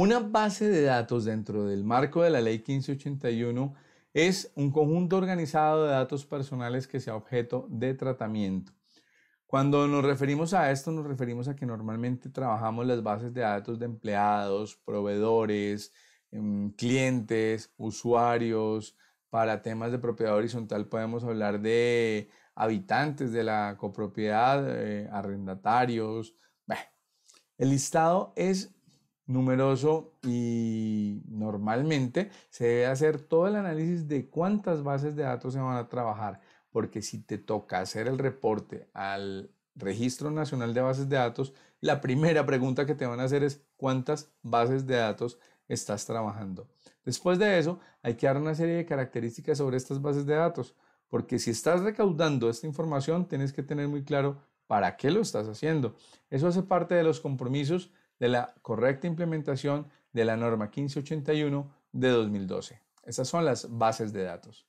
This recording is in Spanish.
Una base de datos dentro del marco de la ley 1581 es un conjunto organizado de datos personales que sea objeto de tratamiento. Cuando nos referimos a esto, nos referimos a que normalmente trabajamos las bases de datos de empleados, proveedores, em, clientes, usuarios. Para temas de propiedad horizontal podemos hablar de habitantes de la copropiedad, eh, arrendatarios. el listado es numeroso y normalmente se debe hacer todo el análisis de cuántas bases de datos se van a trabajar, porque si te toca hacer el reporte al Registro Nacional de Bases de Datos, la primera pregunta que te van a hacer es cuántas bases de datos estás trabajando. Después de eso, hay que dar una serie de características sobre estas bases de datos, porque si estás recaudando esta información, tienes que tener muy claro para qué lo estás haciendo. Eso hace parte de los compromisos de la correcta implementación de la norma 1581 de 2012. Esas son las bases de datos.